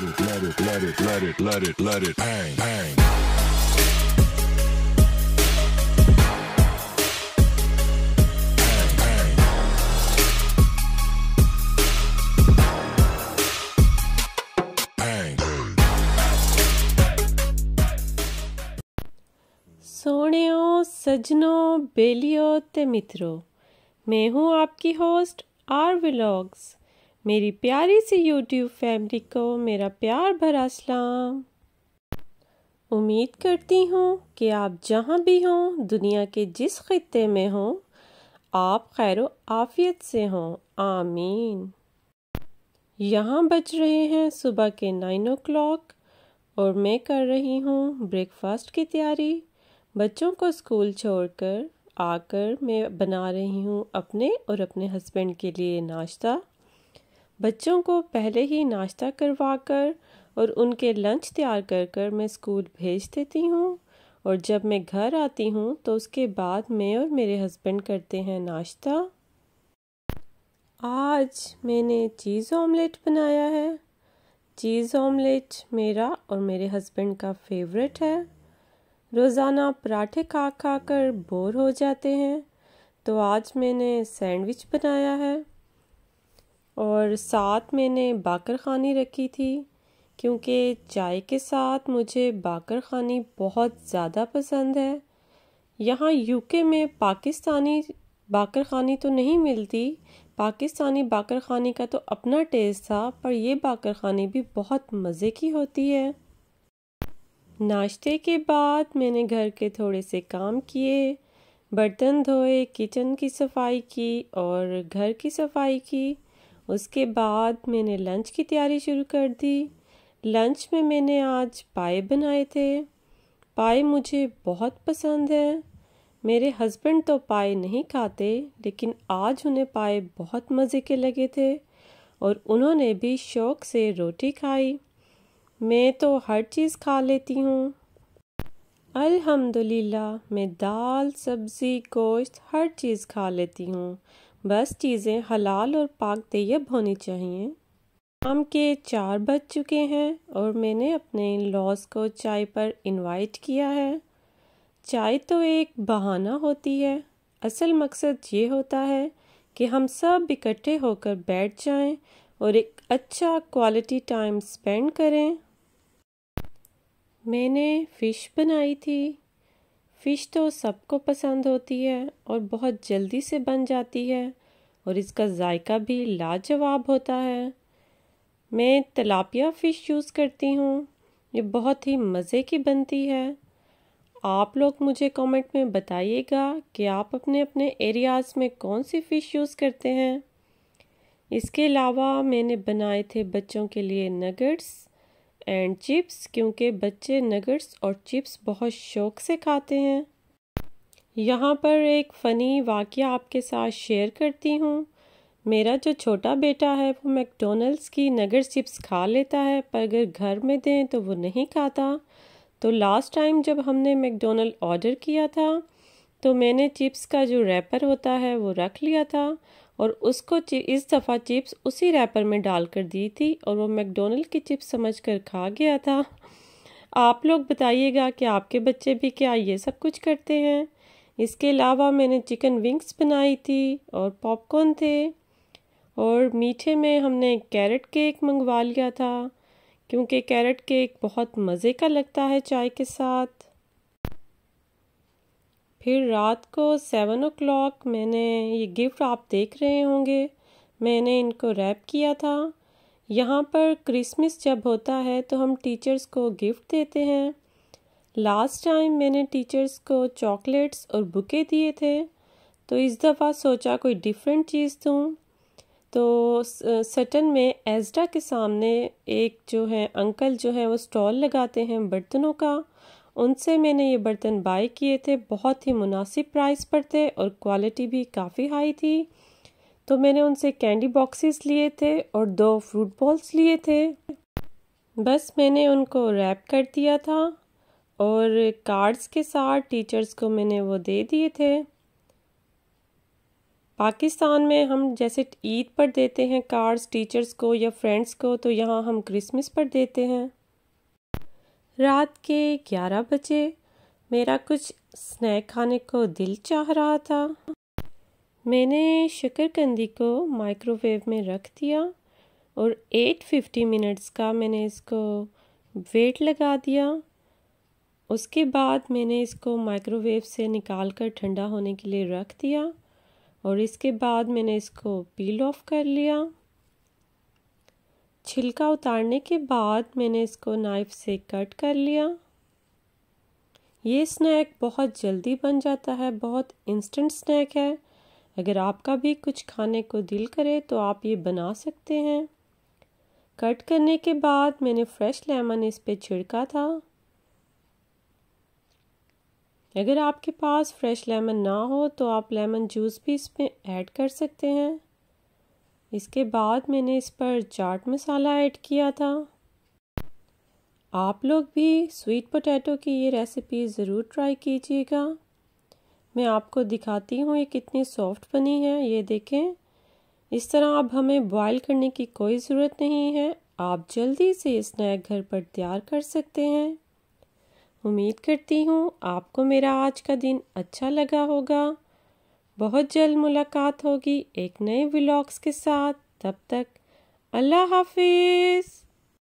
let it, let it, let it, let it, let it, let it, bang, bang. सोहणियों सजनों बेलियों ते मित्रों मैं हूं आपकी होस्ट आर विलॉग्स मेरी प्यारी सी यूट्यूब फैमिली को मेरा प्यार भरा सलाम उम्मीद करती हूँ कि आप जहाँ भी हों दुनिया के जिस खत्े में हों आप खैर आफियत से हों आमीन यहाँ बज रहे हैं सुबह के नाइन ओ क्लाक और मैं कर रही हूँ ब्रेकफास्ट की तैयारी बच्चों को स्कूल छोड़कर आकर मैं बना रही हूँ अपने और अपने हस्बैंड के लिए नाश्ता बच्चों को पहले ही नाश्ता करवा कर और उनके लंच तैयार कर कर मैं स्कूल भेज देती हूँ और जब मैं घर आती हूँ तो उसके बाद मैं और मेरे हस्बैंड करते हैं नाश्ता आज मैंने चीज़ ऑमलेट बनाया है चीज़ ऑमलेट मेरा और मेरे हस्बैंड का फेवरेट है रोज़ाना पराठे खा खा कर बोर हो जाते हैं तो आज मैंने सैंडविच बनाया है और साथ मैंने बाकर खानी रखी थी क्योंकि चाय के साथ मुझे बाकर खानी बहुत ज़्यादा पसंद है यहाँ यूके में पाकिस्तानी बाकर खानी तो नहीं मिलती पाकिस्तानी बाकर खानी का तो अपना टेस्ट था पर यह बाकर खानी भी बहुत मज़े की होती है नाश्ते के बाद मैंने घर के थोड़े से काम किए बर्तन धोए किचन की सफाई की और घर की सफाई की उसके बाद मैंने लंच की तैयारी शुरू कर दी लंच में मैंने आज पाए बनाए थे पाए मुझे बहुत पसंद है मेरे हस्बैंड तो पाए नहीं खाते लेकिन आज उन्हें पाए बहुत मज़े के लगे थे और उन्होंने भी शौक़ से रोटी खाई मैं तो हर चीज़ खा लेती हूँ अल्हम्दुलिल्लाह मैं दाल सब्ज़ी गोश्त हर चीज़ खा लेती हूँ बस चीज़ें हलाल और पाक तैयब होनी चाहिए शाम के चार बज चुके हैं और मैंने अपने लॉस को चाय पर इनवाइट किया है चाय तो एक बहाना होती है असल मकसद ये होता है कि हम सब इकट्ठे होकर बैठ जाएं और एक अच्छा क्वालिटी टाइम स्पेंड करें मैंने फ़िश बनाई थी फ़िश तो सबको पसंद होती है और बहुत जल्दी से बन जाती है और इसका जायका भी लाजवाब होता है मैं तलापिया फ़िश यूज़ करती हूँ ये बहुत ही मज़े की बनती है आप लोग मुझे कमेंट में बताइएगा कि आप अपने अपने एरियाज़ में कौन सी फ़िश यूज़ करते हैं इसके अलावा मैंने बनाए थे बच्चों के लिए नगेट्स एंड चिप्स क्योंकि बच्चे नगर्स और चिप्स बहुत शौक से खाते हैं यहाँ पर एक फ़नी वाक़ आपके साथ शेयर करती हूँ मेरा जो छोटा बेटा है वो मैकडोनल्ड्स की नगर चिप्स खा लेता है पर अगर घर में दें तो वो नहीं खाता तो लास्ट टाइम जब हमने मैकडोनल्ड ऑर्डर किया था तो मैंने चिप्स का जो रैपर होता है वो रख लिया था और उसको इस दफ़ा चिप्स उसी रैपर में डाल कर दी थी और वो मैकडोनल्ड की चिप्स समझ कर खा गया था आप लोग बताइएगा कि आपके बच्चे भी क्या ये सब कुछ करते हैं इसके अलावा मैंने चिकन विंग्स बनाई थी और पॉपकॉर्न थे और मीठे में हमने कैरेट केक मंगवा लिया था क्योंकि कैरेट केक बहुत मज़े का लगता है चाय के साथ फिर रात को सेवन ओ क्लॉक मैंने ये गिफ्ट आप देख रहे होंगे मैंने इनको रैप किया था यहाँ पर क्रिसमस जब होता है तो हम टीचर्स को गिफ्ट देते हैं लास्ट टाइम मैंने टीचर्स को चॉकलेट्स और बुके दिए थे तो इस दफ़ा सोचा कोई डिफरेंट चीज़ दूँ तो सटन में एजडा के सामने एक जो है अंकल जो है वो स्टॉल लगाते हैं बर्तनों का उनसे मैंने ये बर्तन बाय किए थे बहुत ही मुनासिब प्राइस पर थे और क्वालिटी भी काफ़ी हाई थी तो मैंने उनसे कैंडी बॉक्सेस लिए थे और दो फ्रूट बॉल्स लिए थे बस मैंने उनको रैप कर दिया था और कार्ड्स के साथ टीचर्स को मैंने वो दे दिए थे पाकिस्तान में हम जैसे ईद पर देते हैं कार्ड्स टीचर्स को या फ्रेंड्स को तो यहाँ हम क्रिसमस पर देते हैं रात के ग्यारह बजे मेरा कुछ स्नैक खाने को दिल चाह रहा था मैंने शकरकंदी को माइक्रोवेव में रख दिया और 850 मिनट्स का मैंने इसको वेट लगा दिया उसके बाद मैंने इसको माइक्रोवेव से निकाल कर ठंडा होने के लिए रख दिया और इसके बाद मैंने इसको पील ऑफ कर लिया छिलका उतारने के बाद मैंने इसको नाइफ़ से कट कर लिया ये स्नैक बहुत जल्दी बन जाता है बहुत इंस्टेंट स्नैक है अगर आपका भी कुछ खाने को दिल करे तो आप ये बना सकते हैं कट करने के बाद मैंने फ्रेश लेमन इस पर छिड़का था अगर आपके पास फ्रेश लेमन ना हो तो आप लेमन जूस भी इसमें ऐड कर सकते हैं इसके बाद मैंने इस पर चाट मसाला ऐड किया था आप लोग भी स्वीट पोटैटो की ये रेसिपी ज़रूर ट्राई कीजिएगा मैं आपको दिखाती हूँ ये कितनी सॉफ्ट बनी है ये देखें इस तरह अब हमें बॉईल करने की कोई ज़रूरत नहीं है आप जल्दी से स्नैक घर पर तैयार कर सकते हैं उम्मीद करती हूँ आपको मेरा आज का दिन अच्छा लगा होगा बहुत जल्द मुलाकात होगी एक नए व्लॉग्स के साथ तब तक अल्लाह हाफिज़